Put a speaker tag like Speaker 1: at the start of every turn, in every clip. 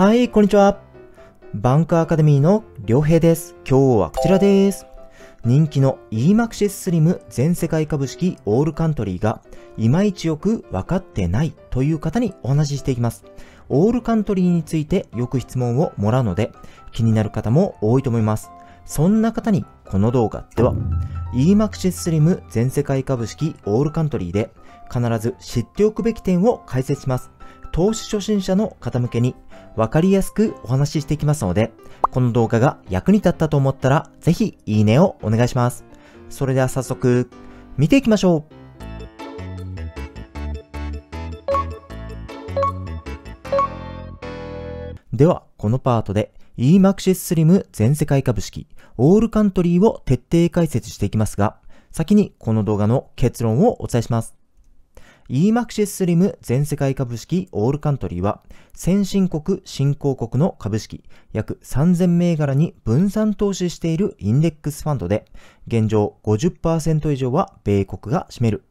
Speaker 1: はい、こんにちは。バンクアカデミーの良平です。今日はこちらです。人気の EMAXIS SLIM 全世界株式オールカントリーがいまいちよく分かってないという方にお話ししていきます。オールカントリーについてよく質問をもらうので気になる方も多いと思います。そんな方にこの動画では EMAXIS SLIM 全世界株式オールカントリーで必ず知っておくべき点を解説します。投資初心者の方向けに分かりやすくお話ししていきますので、この動画が役に立ったと思ったら、ぜひいいねをお願いします。それでは早速、見ていきましょうでは、このパートで EMAXIS SLIM 全世界株式、オールカントリーを徹底解説していきますが、先にこの動画の結論をお伝えします。EMAXISSLIM 全世界株式オールカントリーは、先進国、新興国の株式約3000銘柄に分散投資しているインデックスファンドで、現状50%以上は米国が占める。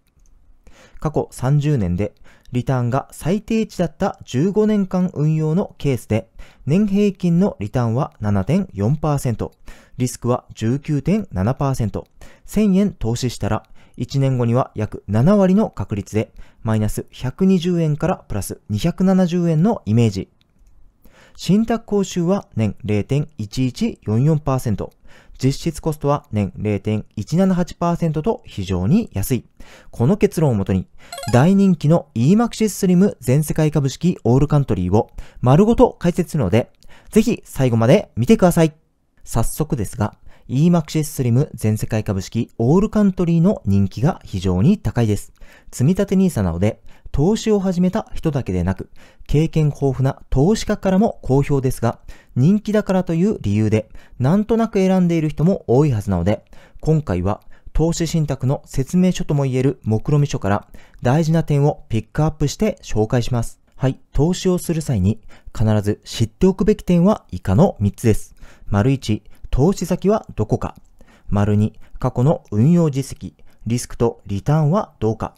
Speaker 1: 過去30年でリターンが最低値だった15年間運用のケースで、年平均のリターンは7.4%、リスクは19.7%、1000円投資したら1年後には約7割の確率で、マイナス120円からプラス270円のイメージ。信託報酬は年0.1144%。実質コストは年0.178%と非常に安い。この結論をもとに、大人気の EMAXIS Slim 全世界株式オールカントリーを丸ごと解説するので、ぜひ最後まで見てください。早速ですが、EMAXIS SLIM 全世界株式オールカントリーの人気が非常に高いです。積立 NISA なので、投資を始めた人だけでなく、経験豊富な投資家からも好評ですが、人気だからという理由で、なんとなく選んでいる人も多いはずなので、今回は投資信託の説明書ともいえる目論見書から大事な点をピックアップして紹介します。はい、投資をする際に必ず知っておくべき点は以下の3つです。丸一、投資先はどこか。丸二、過去の運用実績、リスクとリターンはどうか。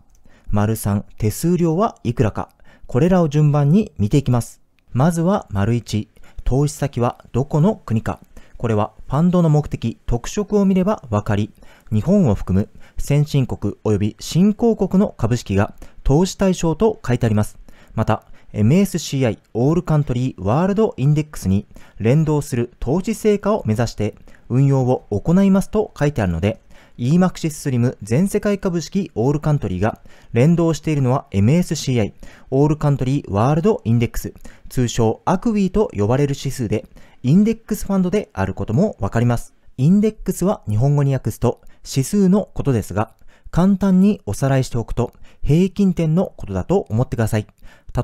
Speaker 1: 丸三、手数料はいくらか。これらを順番に見ていきます。まずは丸一、投資先はどこの国か。これはファンドの目的、特色を見ればわかり、日本を含む先進国及び新興国の株式が投資対象と書いてあります。また、MSCI オールカントリーワールドインデックスに連動する投資成果を目指して運用を行いますと書いてあるので、EMAXIS SLIM 全世界株式オールカントリーが連動しているのは MSCI オールカントリーワールドインデックス通称アクウィーと呼ばれる指数でインデックスファンドであることもわかります。インデックスは日本語に訳すと指数のことですが簡単におさらいしておくと平均点のことだと思ってください。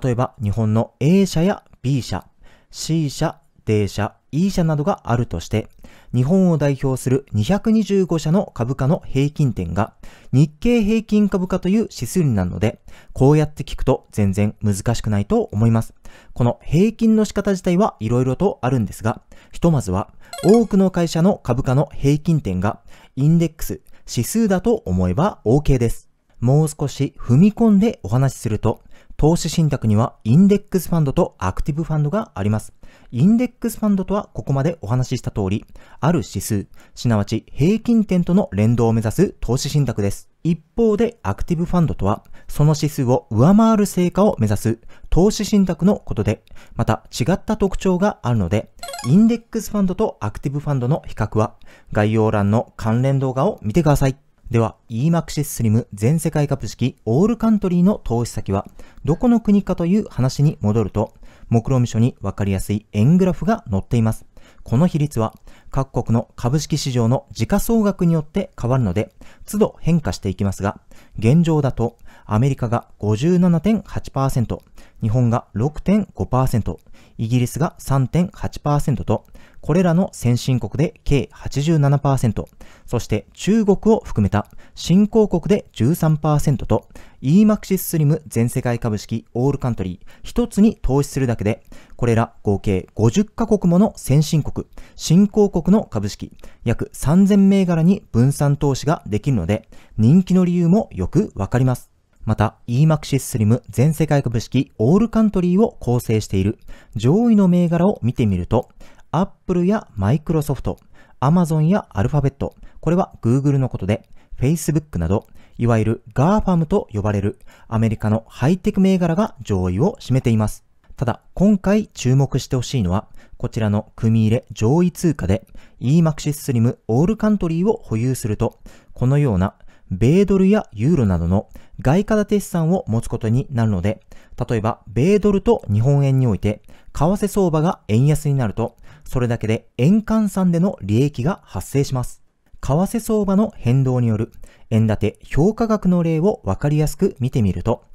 Speaker 1: 例えば日本の A 社や B 社、C 社、D 社、E 社などがあるとして、日本を代表する225社の株価の平均点が日経平均株価という指数になるので、こうやって聞くと全然難しくないと思います。この平均の仕方自体は色々とあるんですが、ひとまずは多くの会社の株価の平均点がインデックス、指数だと思えば OK です。もう少し踏み込んでお話しすると、投資信託にはインデックスファンドとアクティブファンドがあります。インデックスファンドとはここまでお話しした通り、ある指数、すなわち平均点との連動を目指す投資信託です。一方でアクティブファンドとは、その指数を上回る成果を目指す投資信託のことで、また違った特徴があるので、インデックスファンドとアクティブファンドの比較は概要欄の関連動画を見てください。では EMAXIS SLIM 全世界株式オールカントリーの投資先はどこの国かという話に戻ると目論見書にわかりやすい円グラフが載っています。この比率は各国の株式市場の時価総額によって変わるので都度変化していきますが現状だと、アメリカが57.8%、日本が6.5%、イギリスが3.8%と、これらの先進国で計87%、そして中国を含めた新興国で13%と、EMAXIS スリム全世界株式オールカントリー一つに投資するだけで、これら合計50カ国もの先進国、新興国の株式、約3000銘柄に分散投資ができるので、人気の理由もよくわかります。また EMAXIS SLIM 全世界株式オールカントリーを構成している上位の銘柄を見てみると、アップルやマイクロソフト、アマゾンやアルファベット、これは Google のことで、Facebook など、いわゆる GAFAM と呼ばれるアメリカのハイテク銘柄が上位を占めています。ただ、今回注目してほしいのは、こちらの組入れ上位通貨で EMAXIS SLIM オールカントリーを保有すると、このような米ドルやユーロなどの外貨建て資産を持つことになるので、例えば米ドルと日本円において、為替相場が円安になると、それだけで円換算での利益が発生します。為替相場の変動による円建て評価額の例をわかりやすく見てみると、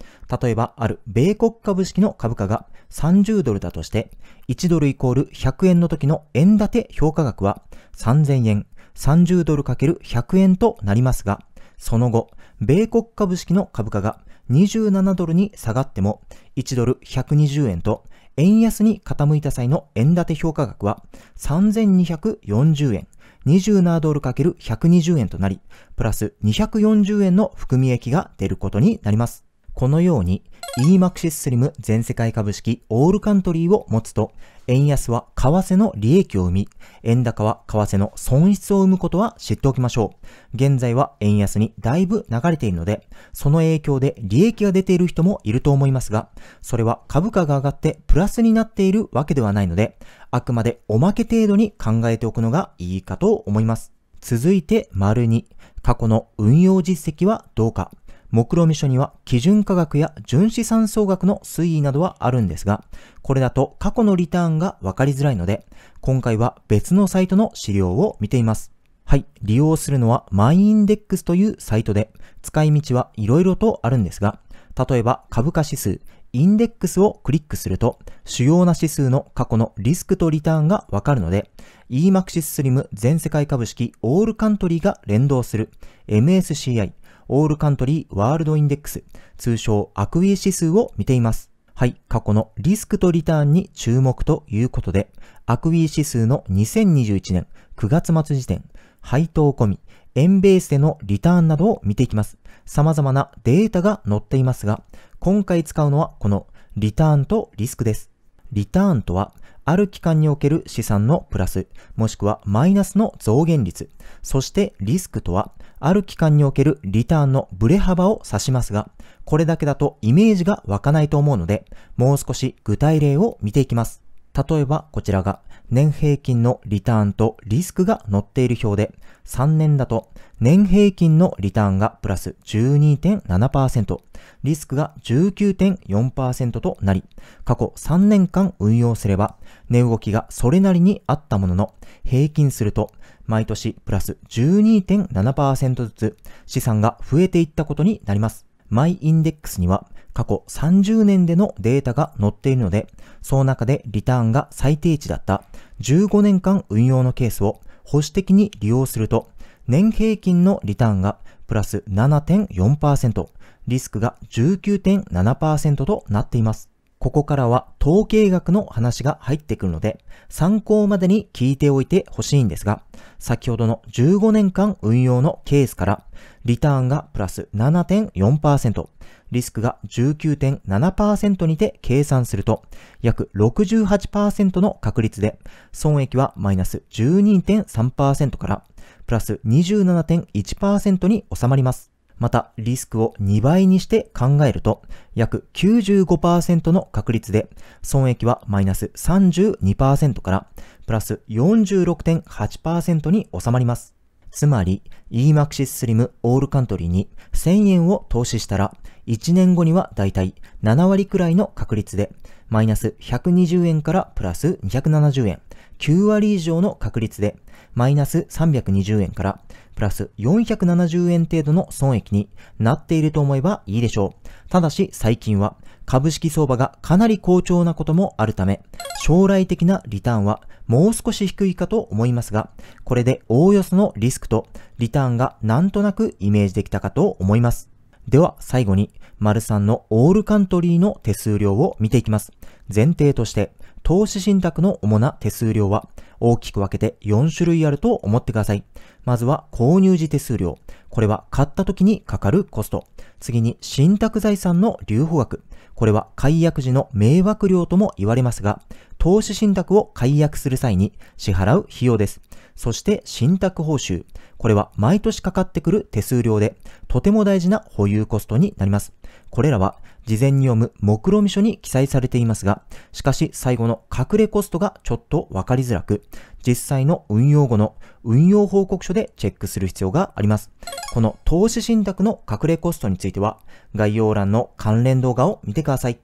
Speaker 1: 例えばある米国株式の株価が30ドルだとして、1ドルイコール100円の時の円建て評価額は3000円、30ドル ×100 円となりますが、その後、米国株式の株価が27ドルに下がっても1ドル120円と円安に傾いた際の円建て評価額は3240円、27ドル ×120 円となり、プラス240円の含み益が出ることになります。このように EMAXIS スリム全世界株式オールカントリーを持つと、円安は為替の利益を生み、円高は為替の損失を生むことは知っておきましょう。現在は円安にだいぶ流れているので、その影響で利益が出ている人もいると思いますが、それは株価が上がってプラスになっているわけではないので、あくまでおまけ程度に考えておくのがいいかと思います。続いて、丸2、過去の運用実績はどうか。目論見書には基準価額や純資産総額の推移などはあるんですが、これだと過去のリターンがわかりづらいので、今回は別のサイトの資料を見ています。はい、利用するのはマイインデックスというサイトで、使い道はいろいろとあるんですが、例えば株価指数、インデックスをクリックすると、主要な指数の過去のリスクとリターンがわかるので、EMAXIS SLIM 全世界株式オールカントリーが連動する MSCI、オールカントリーワールドインデックス、通称アクイ指数を見ています。はい、過去のリスクとリターンに注目ということで、アクイ指数の2021年9月末時点、配当込み、円ベースでのリターンなどを見ていきます。様々なデータが載っていますが、今回使うのはこのリターンとリスクです。リターンとは、ある期間における資産のプラス、もしくはマイナスの増減率。そしてリスクとは、ある期間におけるリターンのブレ幅を指しますが、これだけだとイメージが湧かないと思うので、もう少し具体例を見ていきます。例えばこちらが年平均のリターンとリスクが載っている表で、3年だと年平均のリターンがプラス12.7%、リスクが19.4%となり、過去3年間運用すれば、値動きがそれなりにあったものの、平均すると、毎年プラス12.7%ずつ資産が増えていったことになります。マイインデックスには過去30年でのデータが載っているので、その中でリターンが最低値だった15年間運用のケースを保守的に利用すると年平均のリターンがプラス7.4%、リスクが19.7%となっています。ここからは統計学の話が入ってくるので、参考までに聞いておいてほしいんですが、先ほどの15年間運用のケースから、リターンがプラス7.4%、リスクが19.7%にて計算すると、約68%の確率で、損益はマイナス12.3%から、プラス27.1%に収まります。また、リスクを2倍にして考えると、約95%の確率で、損益はマイナス32%から、プラス46.8%に収まります。つまり EMAXIS SLIM オールカントリーに1000円を投資したら、1年後にはだいたい7割くらいの確率で、マイナス120円からプラス270円、9割以上の確率で、マイナス320円からプラス470円程度の損益になっていると思えばいいでしょう。ただし最近は株式相場がかなり好調なこともあるため、将来的なリターンはもう少し低いかと思いますが、これでおおよそのリスクとリターンがなんとなくイメージできたかと思います。では最後に、丸3のオールカントリーの手数料を見ていきます。前提として、投資信託の主な手数料は大きく分けて4種類あると思ってください。まずは購入時手数料。これは買った時にかかるコスト。次に、信託財産の留保額。これは解約時の迷惑料とも言われますが、投資信託を解約する際に支払う費用です。そして信託報酬。これは毎年かかってくる手数料で、とても大事な保有コストになります。これらは事前に読む目論見書に記載されていますが、しかし最後の隠れコストがちょっとわかりづらく、実際の運用後の運用報告書でチェックする必要があります。この投資信託の隠れコストについては、概要欄の関連動画を見てください。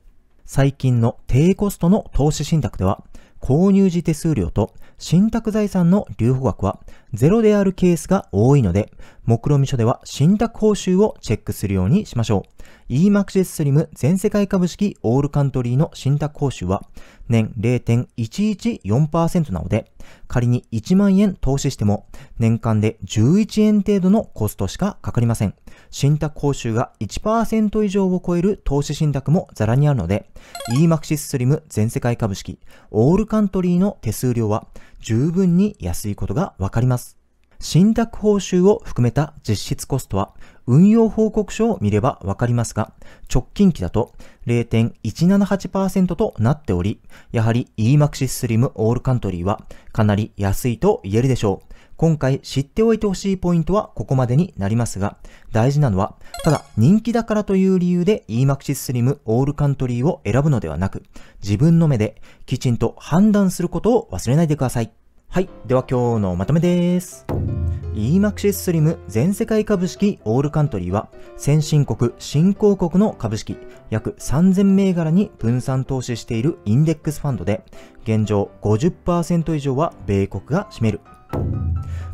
Speaker 1: 最近の低コストの投資信託では、購入時手数料と信託財産の留保額はゼロであるケースが多いので、目論見書では信託報酬をチェックするようにしましょう。EMAXS Slim 全世界株式オールカントリーの信託報酬は年0.114%なので、仮に1万円投資しても年間で11円程度のコストしかかかりません。信託報酬が1%以上を超える投資信託もザラにあるので、EMAXIS SLIM 全世界株式、オールカントリーの手数料は十分に安いことがわかります。信託報酬を含めた実質コストは運用報告書を見ればわかりますが、直近期だと0.178%となっており、やはり EMAXIS SLIM オールカントリーはかなり安いと言えるでしょう。今回知っておいてほしいポイントはここまでになりますが、大事なのは、ただ人気だからという理由で EMAXIS Slim オールカントリーを選ぶのではなく、自分の目できちんと判断することを忘れないでください。はい。では今日のまとめです。EMAXIS Slim 全世界株式オールカントリーは、先進国、新興国の株式約3000銘柄に分散投資しているインデックスファンドで、現状50%以上は米国が占める。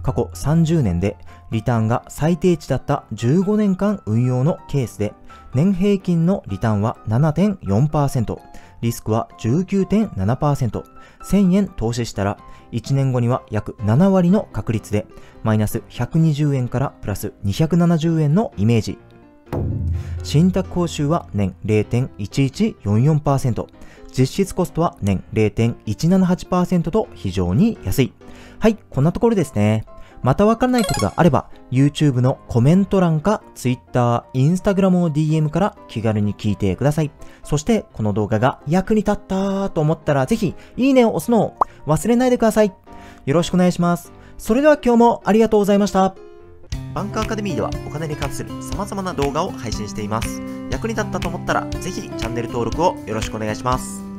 Speaker 1: 過去30年でリターンが最低値だった15年間運用のケースで、年平均のリターンは7.4%、リスクは19.7%、1000円投資したら1年後には約7割の確率で、マイナス120円からプラス270円のイメージ。信託報酬は年0.1144%、実質コストは年0.178%と非常に安い。はい、こんなところですね。またわからないことがあれば、YouTube のコメント欄か Twitter、Instagram の DM から気軽に聞いてください。そして、この動画が役に立ったと思ったら、ぜひ、いいねを押すのを忘れないでください。よろしくお願いします。それでは今日もありがとうございました。バンクアカデミーではお金に関する様々な動画を配信しています。役に立ったと思ったら、ぜひチャンネル登録をよろしくお願いします。